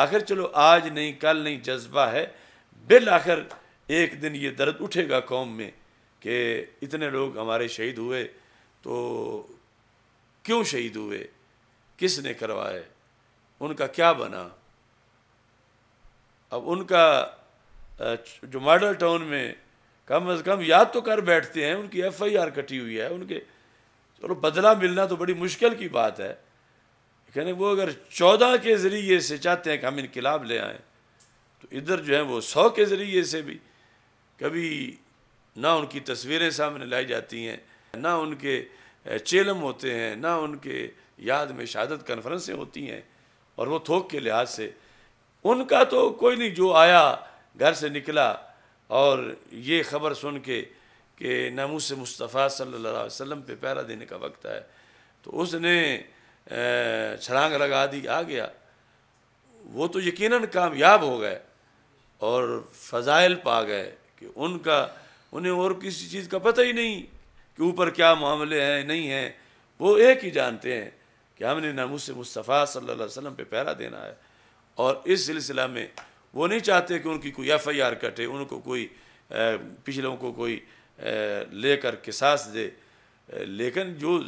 آخر چلو آج نہیں کل نہیں جذبہ ہے بالآخر ایک دن یہ درد اٹھے گا قوم میں کہ اتنے لوگ ہمارے شہید ہوئے تو کیوں شہید ہوئے کس نے کروائے ان کا کیا بنا اب ان کا جو ماڈل ٹاؤن میں کم از کم یاد تو کر بیٹھتے ہیں ان کی ایف آئی آر کٹی ہوئی ہے ان کے چلو بدلہ ملنا تو بڑی مشکل کی بات ہے یعنی وہ اگر چودہ کے ذریعے سے چاہتے ہیں کہ ہم انقلاب لے آئیں تو ادھر جو ہے وہ سو کے ذریعے سے بھی کبھی نہ ان کی تصویریں سامنے لائی جاتی ہیں نہ ان کے چیلم ہوتے ہیں نہ ان کے یاد میں شہادت کنفرنسیں ہوتی ہیں اور وہ تھوک کے لحاظ سے ان کا تو کوئی نہیں جو آیا گھر سے نکلا اور یہ خبر سن کے کہ ناموس مصطفیٰ صلی اللہ علیہ وسلم پہ پیرا دینے کا وقت ہے تو اس نے چھلانگ لگا دی آ گیا وہ تو یقیناً کامیاب ہو گئے اور فضائل پا گئے کہ ان کا انہیں اور کسی چیز کا پتہ ہی نہیں کہ اوپر کیا معاملے ہیں نہیں ہیں وہ ایک ہی جانتے ہیں کہ ہم نے ناموس سے مصطفیٰ صلی اللہ علیہ وسلم پہ پیرا دینا ہے اور اس سلسلہ میں وہ نہیں چاہتے کہ ان کی کوئی ایف آئی آر کٹے ان کو کوئی پچھلوں کو کوئی لے کر کے دے لیکن جو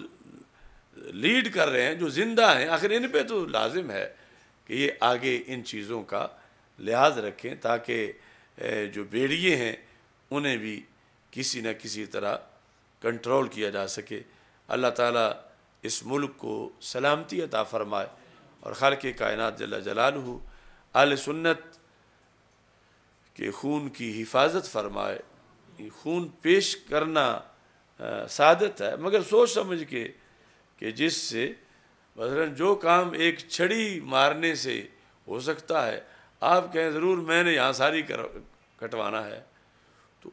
لیڈ کر رہے ہیں جو زندہ ہیں آخر ان پہ تو لازم ہے کہ یہ آگے ان چیزوں کا لحاظ رکھیں تاکہ جو بیڑیے ہیں انہیں بھی کسی نہ کسی طرح کنٹرول کیا جا سکے اللہ تعالیٰ اس ملک کو سلامتی عطا فرمائے اور خالق کائنات جل جلال ہوں اہل سنت کے خون کی حفاظت فرمائے خون پیش کرنا سعادت ہے مگر سوچ سمجھ کے کہ جس سے مثلاً جو کام ایک چھڑی مارنے سے ہو سکتا ہے آپ کہیں ضرور میں نے یہاں ساری کٹوانا ہے تو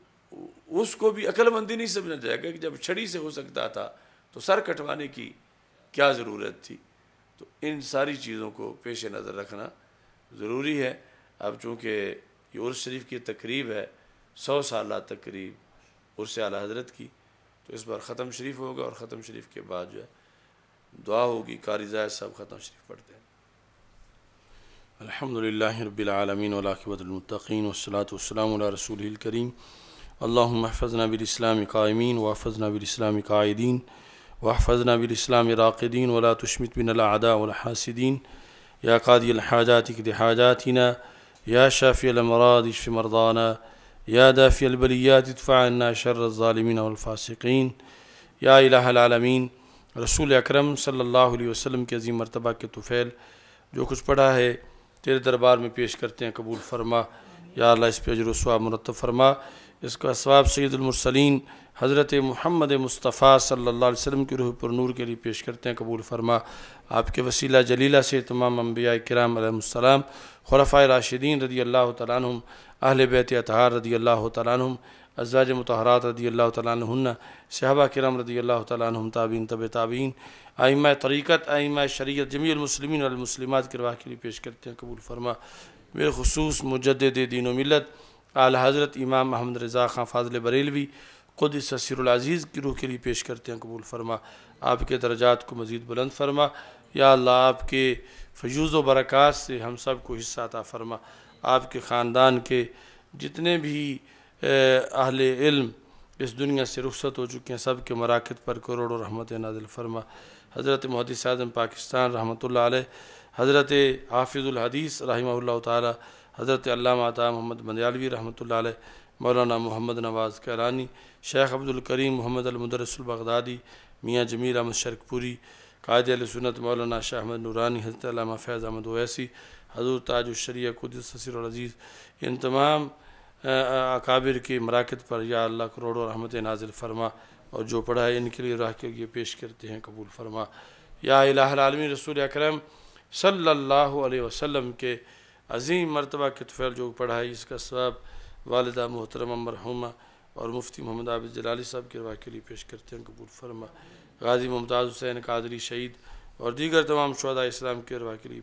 اس کو بھی عقل مندی نہیں سمجھا جائے گا کہ جب چھڑی سے ہو سکتا تھا تو سر کٹوانے کی کیا ضرورت تھی تو ان ساری چیزوں کو پیش نظر رکھنا ضروری ہے اب چونکہ یہ عرس شریف کی تقریب ہے سو سالہ تقریب عرص اعلیٰ حضرت کی تو اس بار ختم شریف ہوگا اور ختم شریف کے بعد جو ہے دعا ہوگی کاری جائے سب ختم شریف پڑھتے ہیں الحمد للہ رب العالمین والعقبۃ المطقین وسلاۃ والسلام علیہ رسول الکریم اللہم احفظنا بالاسلام قائمین وحفظنا بالاسلام قائدین وحفظنا بالاسلام راقدین ولا تشمت بن الاعداء والحاسدین یا قادی الحاجات اکدی حاجاتنا یا شافی المراد اشف مرضانا یا دافی البلیات ادفعنا شر الظالمین والفاسقین یا الہ العالمین رسول اکرم صلی اللہ علیہ وسلم کے عظیم مرتبہ کے طفیل جو کچھ پڑھا ہے تیرے دربار میں پیش کرتے ہیں قبول فرما یا اللہ اس پہ و سواب مرتب فرما اس کا سواب سید المرسلین حضرت محمد مصطفیٰ صلی اللہ علیہ وسلم کی روح پر نور کے لیے پیش کرتے ہیں قبول فرما آپ کے وسیلہ جلیلہ سے تمام انبیاء کرام علیہ السلام خلفاء راشدین رضی اللہ تعالیٰ عنہم اہل بیت اطہار رضی اللہ تعالیٰ عنہم ازواج متحرات رضی اللہ تعالیٰ عنہ صحابہ کرم رضی اللہ تعالیٰ عنہ تابین طب تابین آئمہ طریقت آئمہ شریعت جمیع المسلمین والمسلمات کے رواح کے لیے پیش کرتے ہیں قبول فرما میرے خصوص مجدد دین و ملت آل حضرت امام محمد رضا خان فاضل بریلوی خود اس العزیز کی روح کے لیے پیش کرتے ہیں قبول فرما آپ کے درجات کو مزید بلند فرما یا اللہ آپ کے فیوز و برکات سے ہم سب کو حصہ عطا فرما آپ کے خاندان کے جتنے بھی اہل علم اس دنیا سے رخصت ہو چکے ہیں سب کے مراکز پر کروڑ و رحمت نازل فرما حضرت محدث سعظم پاکستان رحمۃ اللہ علیہ حضرت حافظ الحدیث رحمہ اللہ تعالی حضرت علامہ عطا محمد مندیالوی رحمۃ اللہ علیہ مولانا محمد نواز کے شیخ عبدالکریم محمد المدرس البغدادی میاں جمیر احمد شرک پوری قائد علیہ سنت مولانا شاہ احمد نورانی حضرت علامہ فیض احمد اویسی حضور تاج الشریع قدس حصیر العزیز ان تمام اکابر کی مراکت پر یا اللہ کروڑ و رحمت نازل فرما اور جو پڑھا ہے ان کے لیے راہ کے لیے پیش کرتے ہیں قبول فرما یا الہ العالمین رسول اکرم صلی اللہ علیہ وسلم کے عظیم مرتبہ کتفیل جو پڑھا ہے اس کا سواب والدہ محترم مرحومہ اور مفتی محمد عابد جلالی صاحب کے روا کے لیے پیش کرتے ہیں قبول فرما غازی ممتاز حسین قادری شہید اور دیگر تمام شہدہ اسلام کے راہ کے لیے